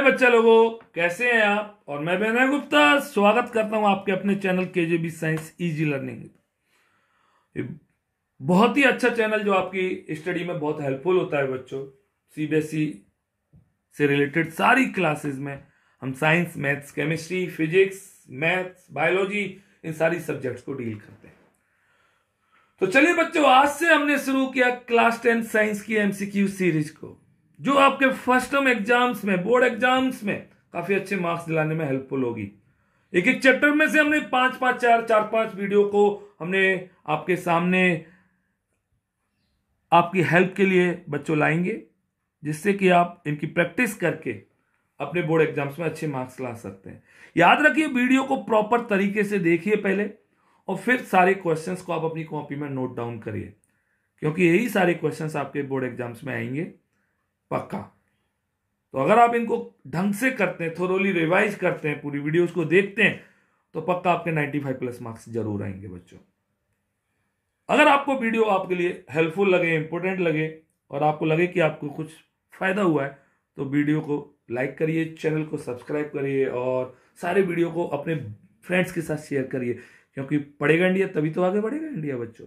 है बच्चे लोगों कैसे हैं आप और मैं विनय गुप्ता स्वागत करता हूं आपके अपने चैनल के J B science easy learning बहुत ही अच्छा चैनल जो आपकी स्टडी में बहुत हेल्पफुल होता है बच्चों सीबीएसई e से रिलेटेड सारी क्लासेस में हम science maths chemistry physics maths biology इन सारी सब्जेक्ट्स को डील करते हैं तो चलिए बच्चों आज से हमने शुरू किया क्लास टेन साइंस की एमसीक्यू सीरीज को जो आपके फर्स्ट टर्म एग्जाम्स में बोर्ड एग्जाम्स में काफी अच्छे मार्क्स दिलाने में हेल्पफुल होगी एक एक चैप्टर में से हमने पांच पांच चार चार पांच वीडियो को हमने आपके सामने आपकी हेल्प के लिए बच्चों लाएंगे जिससे कि आप इनकी प्रैक्टिस करके अपने बोर्ड एग्जाम्स में अच्छे मार्क्स ला सकते हैं याद रखिए वीडियो को प्रॉपर तरीके से देखिए पहले और फिर सारे क्वेश्चंस को आप अपनी कॉपी में नोट डाउन करिए क्योंकि यही सारे क्वेश्चंस आपके बोर्ड एग्जाम्स में आएंगे पक्का तो अगर आप इनको ढंग से करते हैं थोरोली रिवाइज करते हैं पूरी वीडियोस को देखते हैं तो पक्का आपके 95 प्लस मार्क्स जरूर आएंगे बच्चों अगर आपको वीडियो आपके लिए हेल्पफुल लगे इंपॉर्टेंट लगे और आपको लगे कि आपको कुछ फ़ायदा हुआ है तो वीडियो को लाइक करिए चैनल को सब्सक्राइब करिए और सारे वीडियो को अपने फ्रेंड्स के साथ शेयर करिए क्योंकि पढ़ेगा इंडिया तभी तो आगे बढ़ेगा इंडिया बच्चों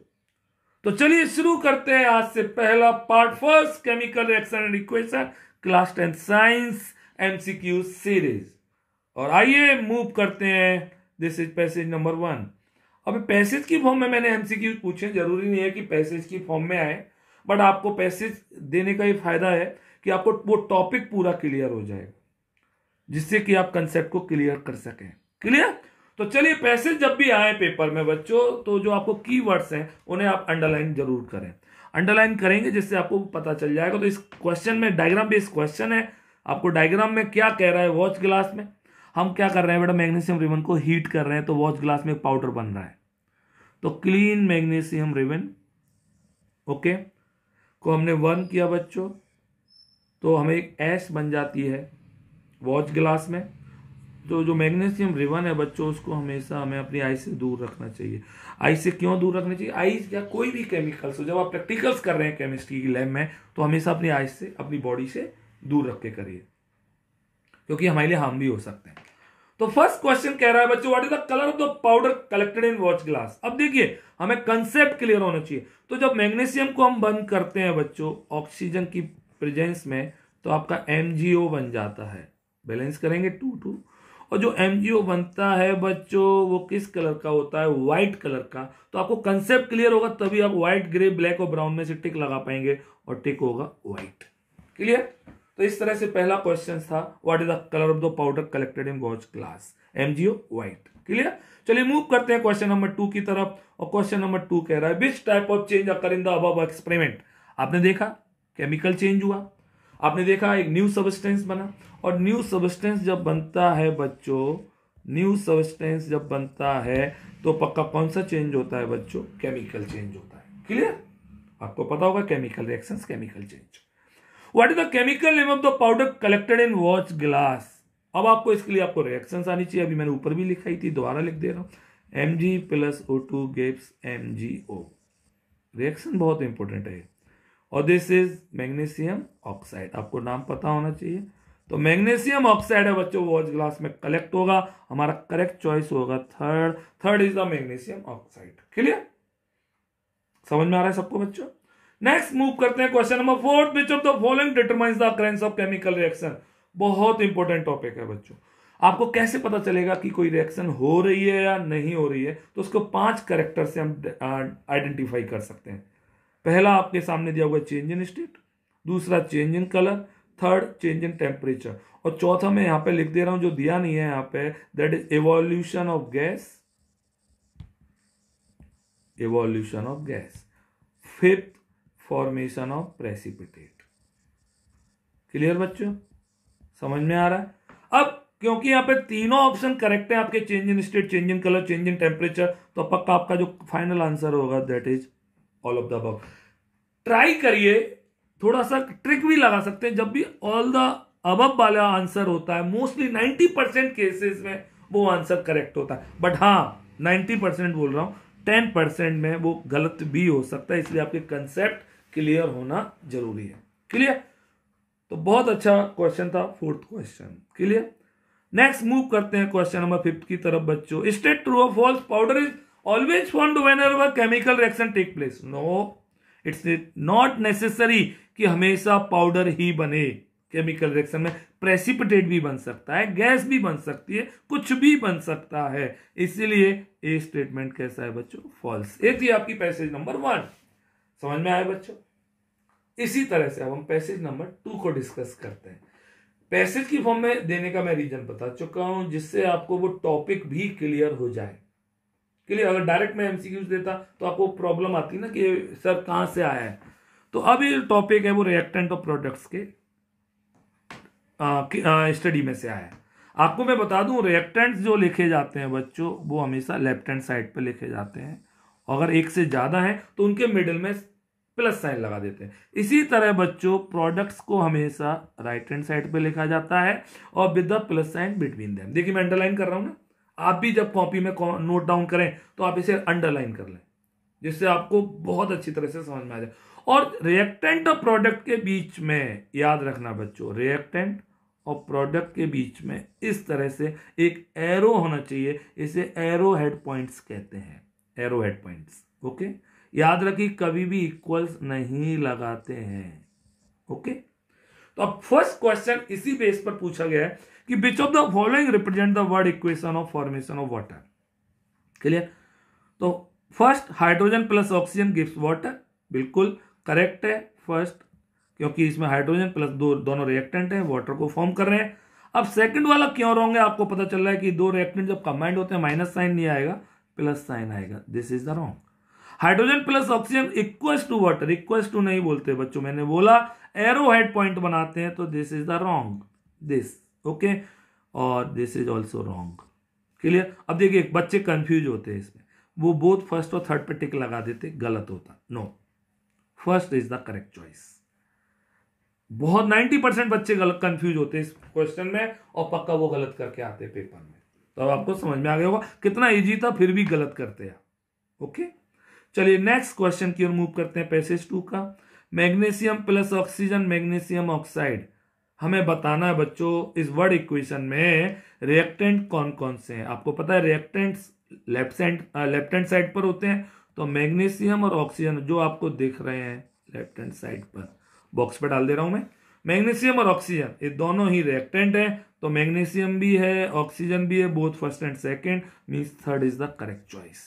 तो चलिए शुरू करते हैं आज से पहला part first chemical reaction and equation class ten science MCQ series और आइए मूव करते हैं this is passage number one अब पैसेज की फॉर्म में मैंने एमसीक्यू पूछे जरूरी नहीं है कि पैसेज की फॉर्म में आए बट आपको पैसेज देने का ये फायदा है कि आपको वो टॉपिक पूरा क्लियर हो जाएगा जिससे कि आप कंसेप्ट को क्लियर कर सकें क्लियर तो चलिए पैसे जब भी आए पेपर में बच्चों तो जो आपको की वर्ड्स हैं उन्हें आप अंडरलाइन जरूर करें अंडरलाइन करेंगे जिससे आपको पता चल जाएगा तो इस क्वेश्चन में डायग्राम बेस्ड क्वेश्चन है आपको डायग्राम में क्या कह रहा है वॉच ग्लास में हम क्या कर रहे हैं बेटा मैग्नीशियम रिबन को हीट कर रहे हैं तो वॉच ग्लास में एक पाउडर बन रहा है तो क्लीन मैग्नीशियम रिबन ओके को हमने वर्न किया बच्चों तो हमें एक एस बन जाती है वॉच ग्लास में तो जो मैग्नीशियम रिवन है बच्चों उसको हमेशा हमें अपनी आई से दूर रखना चाहिए आई से क्यों दूर रखना चाहिए आई या कोई भी केमिकल्स हो जब आप प्रैक्टिकल्स कर रहे हैं केमिस्ट्री की लैब में तो हमेशा अपनी आई से अपनी बॉडी से दूर रख के करिए क्योंकि हमारे लिए हार्म भी हो सकते हैं तो फर्स्ट क्वेश्चन कह रहा है बच्चों what is the colour of the powder collected in watch glass अब देखिए हमें कंसेप्ट क्लियर होना चाहिए तो जब मैग्नीशियम को हम बंद करते हैं बच्चों ऑक्सीजन की प्रेजेंस में तो आपका एम बन जाता है बैलेंस करेंगे टू टू और जो एम बनता है बच्चों वो किस कलर का होता है व्हाइट कलर का तो आपको कंसेप्ट क्लियर होगा तभी आप व्हाइट ग्रे ब्लैक और ब्राउन में से टिक लगा पाएंगे और टिक होगा व्हाइट क्लियर तो इस तरह से पहला क्वेश्चन था what is the colour of the powder collected in gauze glass MgO white clear चलिए मूव करते हैं क्वेश्चन नंबर टू की तरफ और क्वेश्चन नंबर टू कह रहा है which type of change occur in the अब एक्सपेरिमेंट आपने देखा केमिकल चेंज हुआ आपने देखा एक न्यू सबस्टेंस बना और न्यू सबस्टेंस जब बनता है बच्चों न्यू सब्सटेंस जब बनता है तो पक्का कौन सा चेंज होता है बच्चों केमिकल चेंज होता है क्लियर आपको पता होगा chemical reaction chemical change what is the chemical name of the powder collected in watch glass अब आपको इसके लिए आपको रिएक्शन आनी चाहिए अभी मैंने ऊपर भी लिखाई थी दोबारा लिख दे रहा हूं M G plus O two gives M G O reaction बहुत इंपॉर्टेंट है और दिस इज मैग्नीशियम ऑक्साइड आपको नाम पता होना चाहिए तो मैग्नीशियम ऑक्साइड है बच्चों वॉच ग्लास में कलेक्ट होगा हमारा करेक्ट चॉइस होगा third third is the magnesium oxide clear समझ में आ रहा है सबको बच्चों नेक्स्ट मूव करते हैं question number fourth which of the following determines the occurrence of chemical reaction बहुत इंपॉर्टेंट टॉपिक है बच्चों आपको कैसे पता चलेगा कि कोई रिएक्शन हो रही है या नहीं हो रही है तो उसको पांच करेक्टर से हम आइडेंटिफाई कर सकते हैं पहला आपके सामने दिया हुआ चेंज इन स्टेट दूसरा change in colour third change in temperature और चौथा मैं यहाँ पे लिख दे रहा हूँ जो दिया नहीं है यहाँ पे that is evolution of gas evolution of gas fifth formation of precipitate clear बच्चों समझ में आ रहा है अब क्योंकि यहाँ पे तीनों ऑप्शन करेक्ट है आपके change in state change in colour change in temperature तो पक्का आपका जो फाइनल आंसर होगा that is all of the try करिए थोड़ा सा ट्रिक भी लगा सकते हैं जब भी ऑल द अब वाला आंसर होता है मोस्टली नाइन्टी परसेंट केसेस में वो आंसर करेक्ट होता है बट हाँ नाइन्टी परसेंट बोल रहा हूँ टेन परसेंट में वो गलत भी हो सकता है इसलिए आपके कंसेप्ट क्लियर होना जरूरी है क्लियर तो बहुत अच्छा क्वेश्चन था fourth question clear next move करते हैं क्वेश्चन नंबर फिफ्थ की तरफ बच्चों state true of false powder is always formed whenever chemical reaction take place no it's not necessary कि हमेशा पाउडर ही बने केमिकल रिएक्शन में प्रेसिपिटेट भी बन सकता है गैस भी बन सकती है कुछ भी बन सकता है इसीलिए ये स्टेटमेंट कैसा है बच्चों फॉल्स ये थी आपकी पैसेज नंबर वन समझ में आया बच्चों इसी तरह से अब हम पैसेज नंबर टू को डिस्कस करते हैं पैसेज की फॉर्म में देने का मैं रीजन बता चुका हूं जिससे आपको वो टॉपिक भी क्लियर हो जाए क्लियर अगर डायरेक्ट मैं एमसीक्यूज देता तो आपको प्रॉब्लम आती ना कि सर कहाँ से आया है तो अब ये टॉपिक है वो रिएक्टेंट और प्रोडक्ट्स के स्टडी में से आया है आपको मैं बता दूं रिएक्टेंट्स जो लिखे जाते हैं बच्चों वो हमेशा लेफ्ट हैंड साइड पर लिखे जाते हैं अगर एक से ज़्यादा है तो उनके मिडिल में प्लस साइन लगा देते हैं इसी तरह बच्चों प्रोडक्ट्स को हमेशा राइट हैंड साइड पे लिखा जाता है और with the plus sign between them देखिए मैं अंडरलाइन कर रहा हूँ ना आप भी जब कॉपी में नोट डाउन करें तो आप इसे अंडरलाइन कर लें जिससे आपको बहुत अच्छी तरह से समझ में आ जाए और रिएक्टेंट और प्रोडक्ट के बीच में याद रखना बच्चों रिएक्टेंट और प्रोडक्ट के बीच में इस तरह से एक एरो होना चाहिए इसे एरो हेड पॉइंट्स कहते हैं एरो हेड पॉइंट्स ओके याद रखिए कभी भी इक्वल्स नहीं लगाते हैं ओके तो अब फर्स्ट क्वेश्चन इसी बेस पर पूछा गया है कि which of the following represent the word equation of formation of water clear तो first hydrogen plus oxygen gives water बिल्कुल करेक्ट है फर्स्ट क्योंकि इसमें हाइड्रोजन प्लस दो दोनों रिएक्टेंट हैं वाटर को फॉर्म कर रहे हैं अब सेकंड वाला क्यों रॉन्ग है आपको पता चल रहा है कि दो रिएक्टेंट जब कंबाइंड होते हैं माइनस साइन नहीं आएगा प्लस साइन आएगा this is the wrong hydrogen plus oxygen इक्वेस्ट to water इक्वेस्ट to नहीं बोलते बच्चों मैंने बोला एरो हेड पॉइंट बनाते हैं तो this is the wrong this okay और this is also wrong clear अब देखिए बच्चे कंफ्यूज होते हैं इसमें वो बोथ फर्स्ट और थर्ड पे टिक लगा देते गलत होता no first is the correct choice बहुत 90 परसेंट बच्चे गलत कंफ्यूज होते हैं इस क्वेश्चन में और पक्का वो गलत करके आते हैं पेपर में तो अब आपको समझ में आ गया होगा कितना इजी था फिर भी गलत करते हैं ओके चलिए नेक्स्ट क्वेश्चन की ओर मूव करते हैं पैसेज टू का magnesium plus oxygen magnesium oxide हमें बताना है बच्चों इस वर्ड इक्वेशन में रिएक्टेंट कौन कौन से हैं आपको पता है reactant left side left hand side पर होते हैं तो मैग्नीशियम और ऑक्सीजन जो आपको दिख रहे हैं लेफ्ट हैंड साइड पर बॉक्स पर डाल दे रहा हूं मैं मैग्नीशियम और ऑक्सीजन ये दोनों ही रिएक्टेंट है तो मैग्नीशियम भी है ऑक्सीजन भी है both first and second means third is the correct choice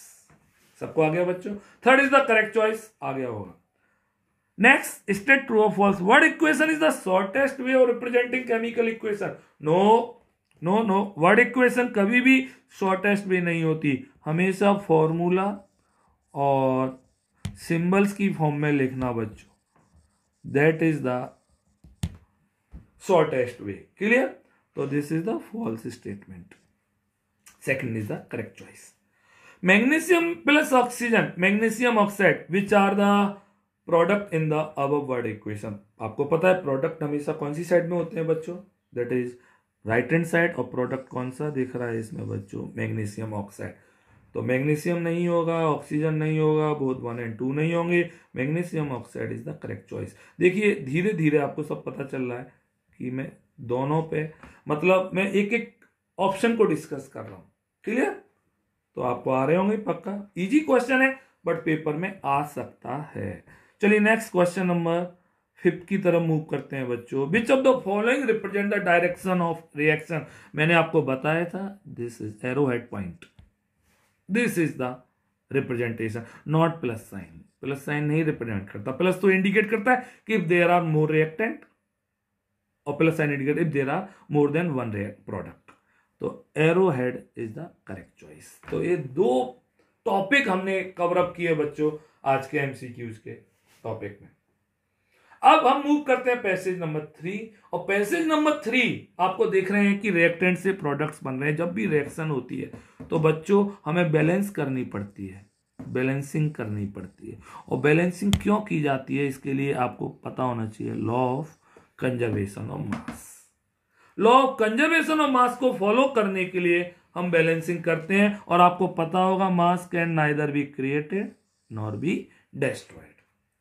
सबको आ गया बच्चों third is the correct choice आ गया होगा next state true of false word equation is the shortest way of representing chemical equation no no no word equation कभी भी shortest वे नहीं होती हमेशा फॉर्मूला और सिंबल्स की फॉर्म में लिखना बच्चों that is the shortest way clear तो this is the false statement second is the correct choice magnesium plus oxygen magnesium oxide which are the product in the अब वर्ड इक्वेशन आपको पता है product हमेशा कौन सी साइड में होते हैं बच्चों that is right hand side और प्रोडक्ट कौन सा दिख रहा है इसमें बच्चों मैग्नीशियम ऑक्साइड तो मैग्नीशियम नहीं होगा ऑक्सीजन नहीं होगा बोथ वन एंड टू नहीं होंगे magnesium oxide is the correct choice देखिए धीरे धीरे आपको सब पता चल रहा है कि मैं दोनों पे मतलब मैं एक एक ऑप्शन को डिस्कस कर रहा हूँ क्लियर तो आपको आ रहे होंगे पक्का इजी क्वेश्चन है बट पेपर में आ सकता है चलिए नेक्स्ट क्वेश्चन नंबर फिफ्थ की तरफ मूव करते हैं बच्चों which of the following represent the direction of reaction मैंने आपको बताया था this is arrow head point this is the representation not plus sign plus sign नहीं रिप्रेजेंट करता प्लस तो इंडिकेट करता है कि if there are more reactant और plus sign indicate if there are more than one product तो arrow head is the correct choice तो ये दो टॉपिक हमने कवर अप किए बच्चों आज के एमसीक्यूज के टॉपिक में अब हम मूव करते हैं पैसेज नंबर थ्री और पैसेज नंबर थ्री आपको देख रहे हैं कि रिएक्टेंट से प्रोडक्ट्स बन रहे हैं जब भी रिएक्शन होती है तो बच्चों हमें बैलेंस करनी पड़ती है बैलेंसिंग करनी पड़ती है और बैलेंसिंग क्यों की जाती है इसके लिए आपको पता होना चाहिए law of conservation of mass law of conservation of mass को फॉलो करने के लिए हम बैलेंसिंग करते हैं और आपको पता होगा mass can neither be created nor be destroyed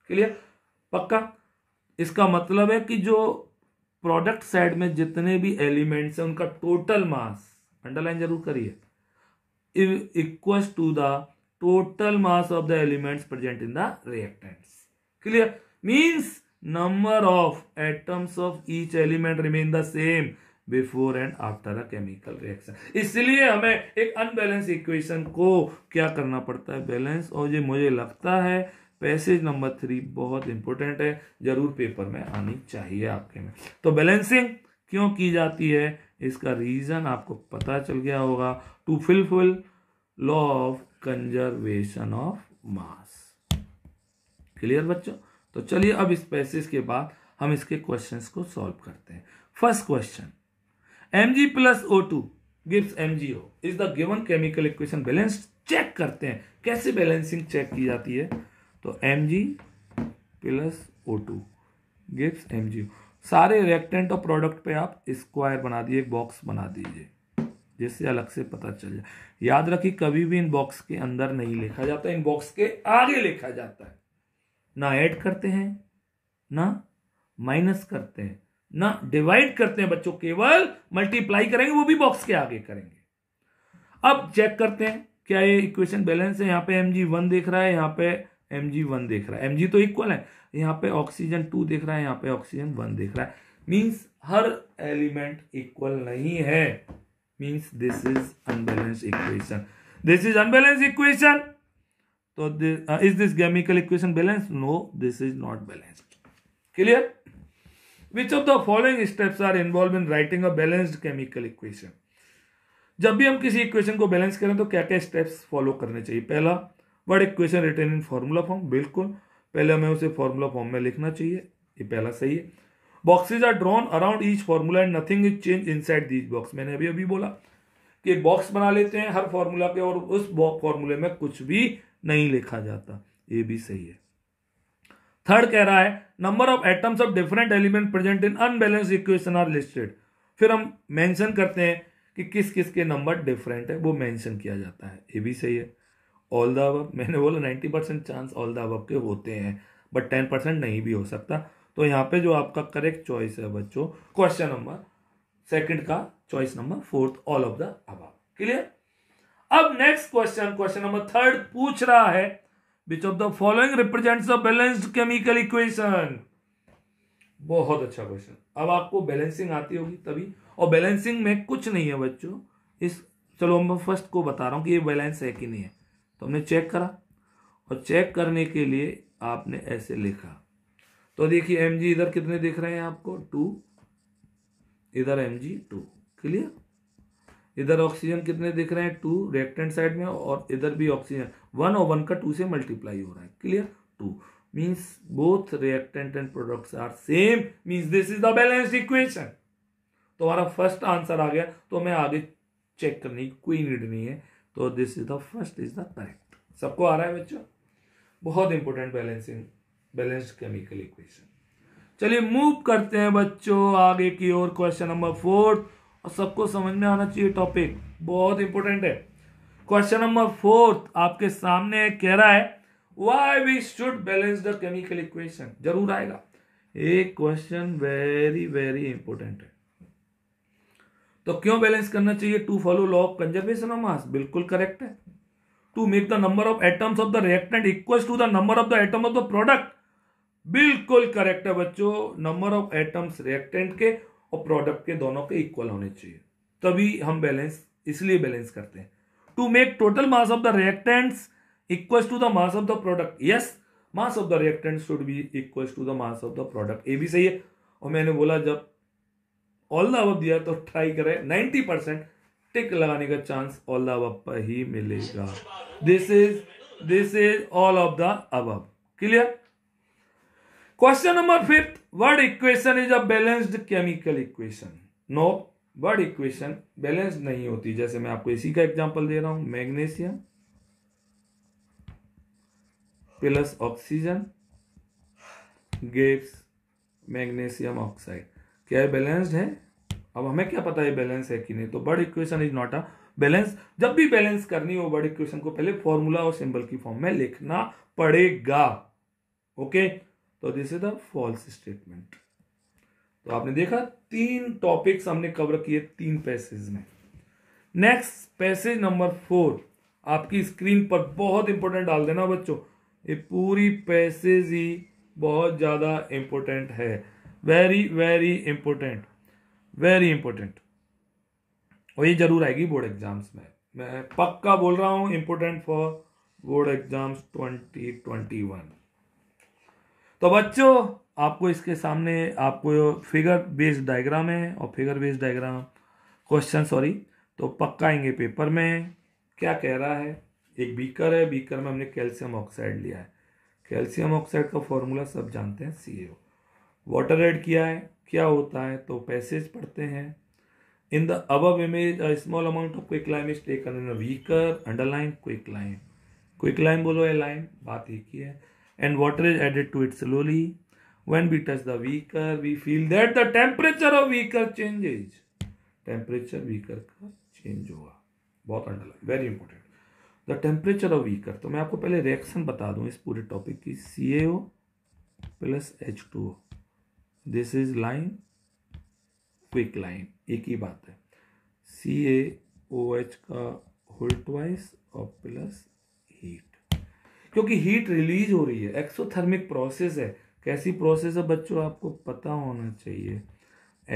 clear पक्का इसका मतलब है कि जो प्रोडक्ट साइड में जितने भी एलिमेंट्स हैं उनका टोटल मास अंडरलाइन जरूर करिए equal to the total mass of the elements present in the reactants clear means number of atoms of each element remain the same before and after a chemical reaction इसलिए हमें एक unbalance equation को क्या करना पड़ता है balance और ये मुझे लगता है पैसेज नंबर थ्री बहुत इंपॉर्टेंट है जरूर पेपर में आनी चाहिए आपके में तो बैलेंसिंग क्यों की जाती है इसका रीजन आपको पता चल गया होगा to fulfil law of conservation of mass clear बच्चों तो चलिए अब इस पैसेज के बाद हम इसके क्वेश्चंस को सॉल्व करते हैं first question Mg plus O2 gives MgO is the given chemical equation balanced check करते हैं कैसे बैलेंसिंग चेक की जाती है तो Mg प्लस O2 जी MgO सारे रिएक्टेंट और प्रोडक्ट पे आप स्क्वायर बना दिए बॉक्स बना दीजिए जिससे अलग से पता चल जाए याद रखिए कभी भी इन बॉक्स के अंदर नहीं लिखा जाता इन बॉक्स के आगे लिखा जाता है ना ऐड करते हैं ना माइनस करते हैं ना डिवाइड करते हैं बच्चों केवल मल्टीप्लाई करेंगे वो भी बॉक्स के आगे करेंगे अब चेक करते हैं क्या ये इक्वेशन बैलेंस है यहां पे एम जी वन देख रहा है यहां पे एम जी वन देख रहा है एम जी तो इक्वल है यहां पे ऑक्सीजन टू देख रहा है यहां पे ऑक्सीजन वन देख रहा है मींस हर एलिमेंट इक्वल नहीं है means this is unbalance equation this is unbalance equation तो is this chemical equation balance no this is not balance clear which of the following steps are involve in writing a balanced chemical equation जब भी हम किसी equation को balance करें तो क्या क्या स्टेप्स फॉलो करने चाहिए पहला word equation return in formula form बिल्कुल पहले हमें उसे फॉर्मूला फॉर्म में लिखना चाहिए ये पहला सही है boxes are drawn around each formula and nothing is change inside these box मैंने अभी अभी बोला कि एक बॉक्स बना लेते हैं हर फॉर्मूला के और उस फॉर्मूले में कुछ भी नहीं लिखा जाता ये भी सही है थर्ड कह रहा है number of atoms of different element present in unbalance equation are listed फिर हम मेंशन करते हैं कि किस किस के नंबर डिफरेंट है वो मेंशन किया जाता है ये भी सही है ऑल द अब मैंने बोला ninety percent chance all the above के होते हैं बट टेन परसेंट नहीं भी हो सकता तो यहाँ पे जो आपका करेक्ट चॉइस है बच्चों क्वेश्चन नंबर सेकंड का choice number fourth all of the above clear अब next question question number third पूछ रहा है which of the following represents the balanced chemical equation बहुत अच्छा क्वेश्चन अब आपको बैलेंसिंग आती होगी तभी और बैलेंसिंग में कुछ नहीं है बच्चों इस चलो मैं फर्स्ट को बता रहा हूँ कि ये बैलेंस है कि नहीं है तो हमने चेक करा और चेक करने के लिए आपने ऐसे लिखा तो देखिए एम जी इधर कितने दिख रहे हैं आपको टू इधर एम जी टू क्लियर इधर ऑक्सीजन कितने दिख रहे हैं टू रेक्टेंट साइड में और इधर भी ऑक्सीजन वन और वन का टू से मल्टीप्लाई हो रहा है clear two means both reactant and product are same means this is the balance equation तो हमारा फर्स्ट आंसर आ गया तो मैं आगे चेक करने की कोई नीड नहीं है तो this is the first is the correct सबको आ रहा है बच्चों बहुत important balancing balanced chemical equation चलिए मूव करते हैं बच्चों आगे की ओर क्वेश्चन नंबर फोर्थ और सबको समझ में आना चाहिए टॉपिक बहुत इंपॉर्टेंट है क्वेश्चन नंबर फोर्थ आपके सामने कह रहा है why we should balance the chemical equation जरूर आएगा एक क्वेश्चन वेरी वेरी इंपॉर्टेंट है तो क्यों बैलेंस करना चाहिए to follow law of conservation of mass बिल्कुल करेक्ट है to make the number of atoms of the reactant equal to the number of the atom of the product बिल्कुल correct है बच्चों नंबर ऑफ एटम्स रिएक्टेंट के और product के दोनों के इक्वल होने चाहिए तभी हम बैलेंस इसलिए बैलेंस करते हैं to make total mass of the reactants equal to the mass of the product yes mass of the reactant should be equal to the mass of the product ये भी सही है और मैंने बोला जब ऑल द अब दिया तो ट्राई करें नाइनटी परसेंट टिक लगाने का चांस ऑल द अब पर ही मिलेगा this is this is all of the above clear question number fifth word equation is a balanced chemical equation no word equation balance नहीं होती जैसे मैं आपको इसी का एग्जांपल दे रहा हूं magnesium plus oxygen gives magnesium oxide क्या है बैलेंस्ड है अब हमें क्या पता है बैलेंस है कि नहीं तो word equation is not a balance जब भी बैलेंस करनी हो बर्ड इक्वेशन को पहले फॉर्मूला और सिंबल की फॉर्म में लिखना पड़ेगा ओके तो this is the false statement तो आपने देखा तीन टॉपिक्स हमने कवर किए तीन पैसेज में नेक्स्ट पैसेज नंबर फोर आपकी स्क्रीन पर बहुत इंपॉर्टेंट डाल देना बच्चों ये पूरी पैसेज ही बहुत ज़्यादा इंपॉर्टेंट है very very important very important और ये जरूर आएगी बोर्ड एग्जाम्स में मैं पक्का बोल रहा हूं इंपोर्टेंट फॉर बोर्ड एग्जाम्स 2021 तो बच्चों आपको इसके सामने आपको फिगर बेस्ड डायग्राम है और figure based diagram question sorry तो पक्का आएंगे पेपर में क्या कह रहा है एक बीकर है बीकर में हमने कैल्शियम ऑक्साइड लिया है कैल्शियम ऑक्साइड का फॉर्मूला सब जानते हैं सी वाटर एड किया है क्या होता है तो पैसेज पढ़ते हैं in the above image a small amount of quick lime is taken in beaker underline quick lime quick lime बोलो ए लाइन बात एक ही है and water is added to it slowly when we touch the weaker we feel that the temperature of weaker changes temperature weaker का change हुआ बहुत underline very important the temperature of beaker तो मैं आपको पहले रिएक्शन बता दूं इस पूरे टॉपिक की C A O plus H two O this is lime quick lime एक ही बात है सी ए ओ एच का होल ट्वाइस और प्लस हीट क्योंकि हीट रिलीज हो रही है एक्सोथर्मिक प्रोसेस है कैसी प्रोसेस है बच्चों आपको पता होना चाहिए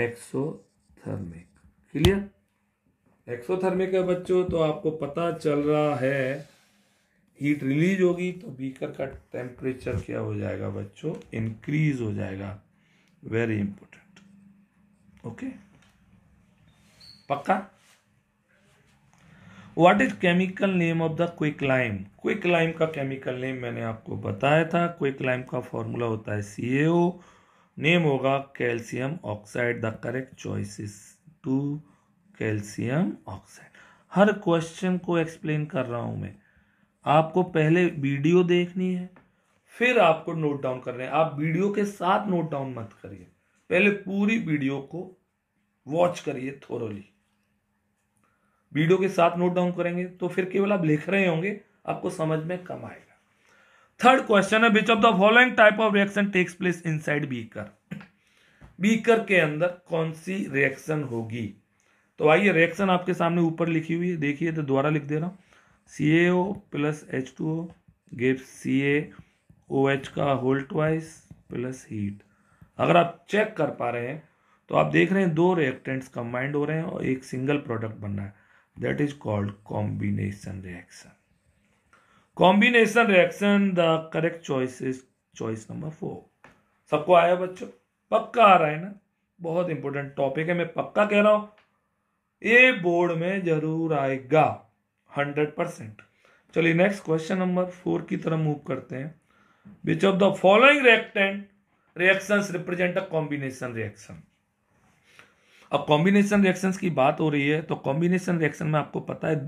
एक्सोथर्मिक क्लियर एक्सोथर्मिक है बच्चों तो आपको पता चल रहा है हीट रिलीज होगी तो बीकर का टेम्परेचर क्या हो जाएगा बच्चों इंक्रीज हो जाएगा वेरी इंपॉर्टेंट ओके पक्का what is chemical name of the quick lime quick lime का केमिकल नेम मैंने आपको बताया था क्विक लाइम का फॉर्मूला होता है सी नेम होगा calcium oxide the correct choice is two calcium oxide हर क्वेश्चन को एक्सप्लेन कर रहा हूँ मैं आपको पहले वीडियो देखनी है फिर आपको नोट डाउन करना है आप वीडियो के साथ नोट डाउन मत करिए पहले पूरी वीडियो को वॉच करिए थोरोली वीडियो के साथ नोट डाउन करेंगे तो फिर केवल आप लिख रहे होंगे आपको समझ में कम आएगा थर्ड क्वेश्चन है which of the following type of reaction takes place inside beaker beaker के अंदर कौन सी रिएक्शन होगी तो आइए रिएक्शन आपके सामने ऊपर लिखी हुई है देखिए तो दोबारा लिख दे रहा हूँ C A O plus H two O give C A O H का होल ट्वाइस प्लस हीट अगर आप चेक कर पा रहे हैं तो आप देख रहे हैं दो रिएक्टेंट्स कंबाइंड हो रहे हैं और एक सिंगल प्रोडक्ट बन रहा है that is called combination reaction combination reaction the correct choice is choice number four सबको आया बच्चों पक्का आ रहा है ना बहुत इंपॉर्टेंट टॉपिक है मैं पक्का कह रहा हूं ये बोर्ड में जरूर आएगा हंड्रेड परसेंट चलिए नेक्स्ट क्वेश्चन नंबर फोर की तरफ मूव करते हैं which of the following reactant reaction represent a combination reaction अब कॉम्बिनेशन रिएक्शंस की बात हो रही है तो कॉम्बिनेशन रिएक्शन में आपको पता है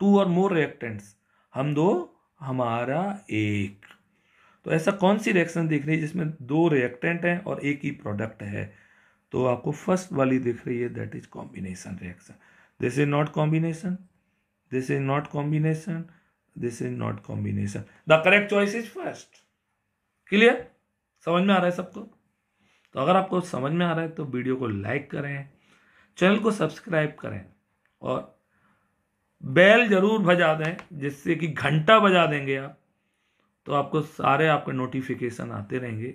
टू और मोर रिएक्टेंट्स हम दो हमारा एक तो ऐसा कौन सी रिएक्शन दिख रही है जिसमें दो रिएक्टेंट हैं और एक ही प्रोडक्ट है तो आपको फर्स्ट वाली दिख रही है that is combination reaction this is not combination this is not combination this is not combination the correct choice is first clear समझ में आ रहा है सबको तो अगर आपको समझ में आ रहा है तो वीडियो को लाइक करें चैनल को सब्सक्राइब करें और बेल जरूर बजा दें जिससे कि घंटा बजा देंगे आप तो आपको सारे आपके नोटिफिकेशन आते रहेंगे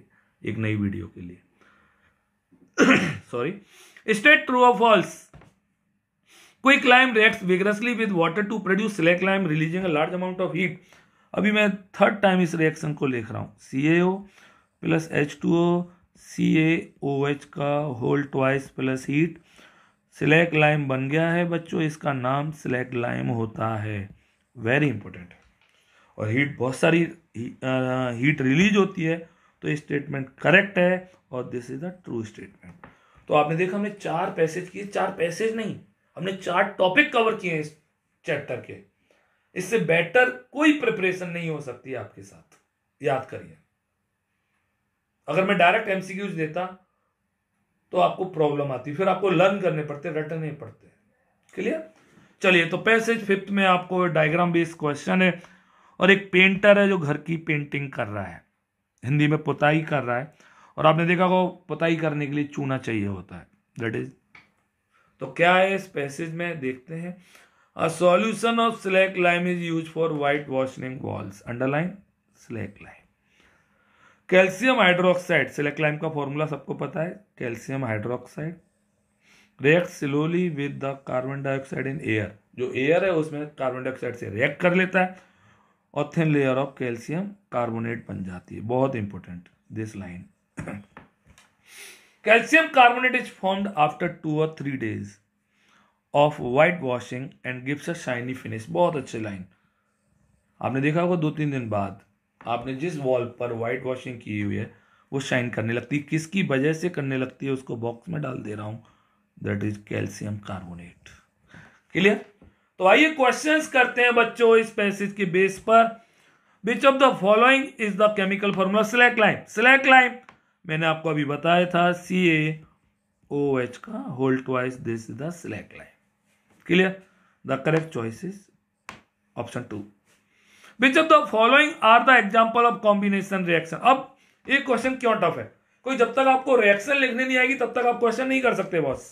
एक नई वीडियो के लिए sorry state true of false quick lime reacts vigorously with water to produce slake lime releasing a large amount of heat अभी मैं थर्ड टाइम इस रिएक्शन को लिख रहा हूँ C A O plus H two O C H का whole twice plus heat slake lime बन गया है बच्चों इसका नाम स्लैक लाइम होता है वेरी इंपॉर्टेंट और हीट बहुत सारी हीट रिलीज होती है तो स्टेटमेंट करेक्ट है और this is the true statement तो आपने देखा हमने चार पैसेज किए चार पैसेज नहीं हमने चार टॉपिक कवर किए इस चैप्टर के इससे बेटर कोई प्रिपरेशन नहीं हो सकती आपके साथ याद करिए अगर मैं डायरेक्ट एमसीक्यूज देता तो आपको प्रॉब्लम आती फिर आपको लर्न करने पड़ते रटने पड़ते क्लियर चलिए तो पैसेज फिफ्थ में आपको डायग्राम बेस्ड क्वेश्चन है और एक पेंटर है जो घर की पेंटिंग कर रहा है हिंदी में पुताई कर रहा है और आपने देखा वो पुताई करने के लिए चूना चाहिए होता है दैट इज तो क्या है इस पैसेज में देखते हैं a solution of slake lime is use for white washing walls underline slake lime calcium hydroxide slake lime का फॉर्मूला सबको पता है calcium hydroxide react slowly with the carbon dioxide in air जो एयर है उसमें कार्बन डाइऑक्साइड से react कर लेता है और thin layer of calcium carbonate बन जाती है बहुत important this line calcium carbonate is formed after two और three days of white washing and gives a shiny finish बहुत अच्छी लाइन आपने देखा होगा दो तीन दिन बाद आपने जिस वॉल पर वाइट वॉशिंग की हुई है वो शाइन करने लगती है किसकी वजह से करने लगती है उसको बॉक्स में डाल दे रहा हूं that is calcium carbonate clear तो आइए क्वेश्चंस करते हैं बच्चों इस पैसेज के बेस पर which of the following is the chemical formula slake lime slake lime मैंने आपको अभी बताया था सी ए ओ एच का whole twice this is the slake lime clear the correct choice is option two which of the following are the example of combination reaction अब ये question क्यों tough है कोई जब तक आपको रिएक्शन लिखने नहीं आएगी तब तक आप क्वेश्चन नहीं कर सकते बॉस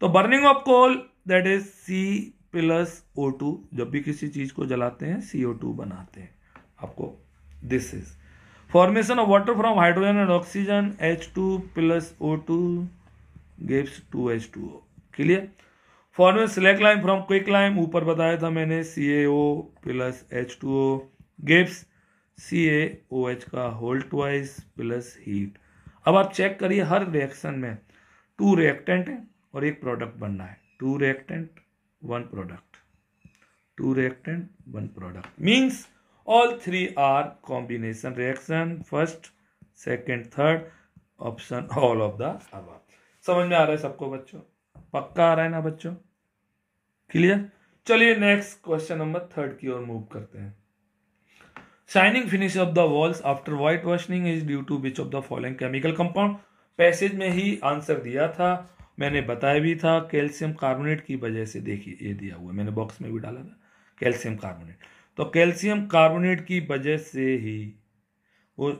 तो burning of coal that is C plus O two जब भी किसी चीज को जलाते हैं सी ओ टू बनाते हैं आपको this is formation of water from hydrogen and oxygen H two plus O two gives two H two O clear formation slake lime from quick lime ऊपर बताया था मैंने C A O plus H two O gives C A O H का whole twice plus heat अब आप check करिए हर reaction में टू रिएक्टेंट है और एक प्रोडक्ट बनना है two reactant one product to reactant one product means all three are combination reaction first second third option all of the above समझ में आ रहा है सबको बच्चों पक्का आ रहा है ना बच्चों क्लियर चलिए नेक्स्ट क्वेश्चन नंबर थर्ड की ओर मूव करते हैं shining finish of the walls after white washing is due to which of the following chemical compound passage में ही आंसर दिया था मैंने बताया भी था कैल्शियम कार्बोनेट की वजह से देखिए ये दिया हुआ मैंने बॉक्स में भी डाला था कैल्शियम कार्बोनेट तो कैल्शियम कार्बोनेट की वजह से ही वो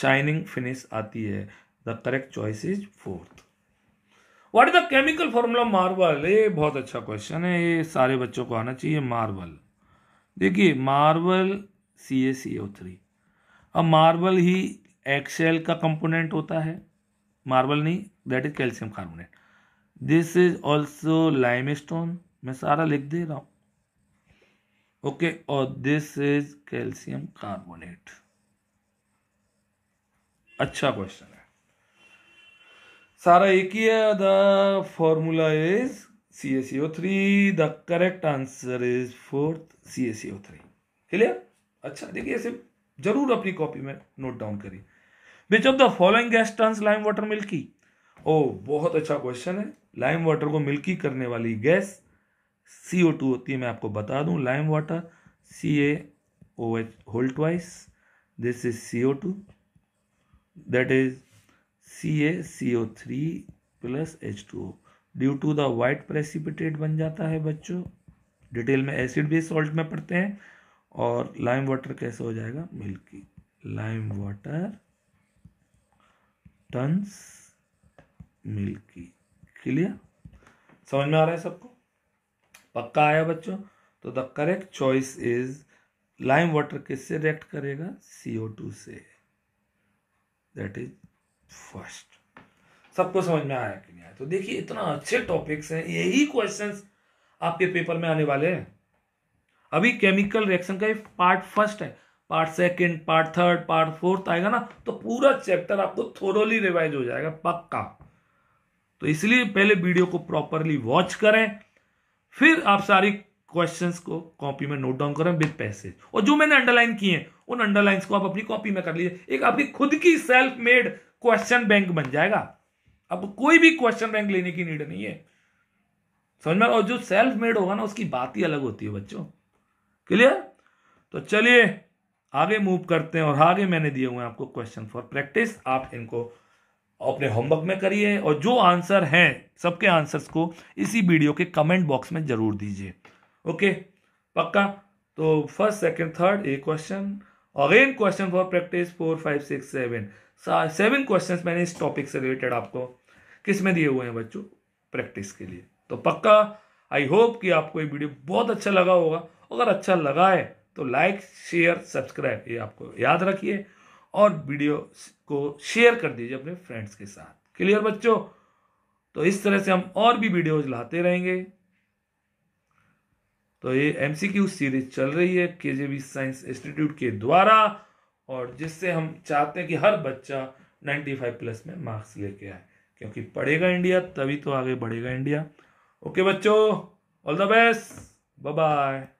शाइनिंग फिनिश आती है the correct choice is fourth what is the chemical formula marble ये बहुत अच्छा क्वेश्चन है ये सारे बच्चों को आना चाहिए मार्बल देखिए marble C A C O three अब मार्बल ही एक्सेल का कंपोनेंट होता है मार्बल नहीं that is calcium carbonate this is also limestone मैं सारा लिख दे रहा हूँ ओके और दिस इज कैल्शियम कार्बोनेट अच्छा क्वेश्चन है सारा एक ही है the formula is C S O three the correct answer is fourth C S O three clear अच्छा देखिए सिर्फ जरूर अपनी कॉपी में नोट डाउन करिए which of the following gas turns lime water milky ओ बहुत अच्छा क्वेश्चन है लाइम वाटर को मिल्की करने वाली गैस सी ओ टू होती है मैं आपको बता दूं lime water C A O H whole twice this is C O two that is C C A O three plus H two due to the white precipitate बन जाता है बच्चों डिटेल में एसिड भी सॉल्ट में पड़ते हैं और लाइम वाटर कैसे हो जाएगा milky lime water turns milky clear समझ में आ रहा है सबको पक्का आया बच्चों तो the correct choice is lime water किससे रिएक्ट करेगा सीओ टू से दैट इज फर्स्ट सबको समझ में आया कि नहीं आया तो देखिए इतना अच्छे टॉपिक्स हैं यही क्वेश्चंस आपके पेपर में आने वाले हैं अभी केमिकल रिएक्शन का ये पार्ट फर्स्ट है part second part third part fourth आएगा ना तो पूरा चैप्टर आपको थोरोली रिवाइज हो जाएगा पक्का तो इसलिए पहले वीडियो को प्रॉपरली वॉच करें फिर आप सारी क्वेश्चंस को कॉपी में नोट डाउन करें विद पैसेज और जो मैंने अंडरलाइन किए हैं उन अंडरलाइंस को आप अपनी कॉपी में कर लीजिए एक अपनी खुद की सेल्फ मेड क्वेश्चन बैंक बन जाएगा अब कोई भी क्वेश्चन बैंक लेने की नीड नहीं है समझ में और जो सेल्फ मेड होगा ना उसकी बात ही अलग होती है बच्चों क्लियर तो चलिए आगे मूव करते हैं और आगे मैंने दिए हुए आपको क्वेश्चन फॉर प्रैक्टिस आप इनको अपने होमवर्क में करिए और जो आंसर हैं सबके आंसर्स को इसी वीडियो के कमेंट बॉक्स में जरूर दीजिए ओके पक्का तो first second third a question again question for practice four five six seven seven question मैंने इस टॉपिक से रिलेटेड आपको किस में दिए हुए हैं बच्चों प्रैक्टिस के लिए तो पक्का आई होप कि आपको ये वीडियो बहुत अच्छा लगा होगा अगर अच्छा लगा है तो लाइक शेयर सब्सक्राइब ये आपको याद रखिए और वीडियो को शेयर कर दीजिए अपने फ्रेंड्स के साथ क्लियर बच्चों तो इस तरह से हम और भी वीडियोज लाते रहेंगे तो ये एमसीक्यू सीरीज चल रही है केजेबी साइंस इंस्टीट्यूट के द्वारा और जिससे हम चाहते हैं कि हर बच्चा 95 प्लस में मार्क्स लेके आए क्योंकि पढ़ेगा इंडिया तभी तो आगे बढ़ेगा इंडिया ओके बच्चों ऑल द बेस्ट बाय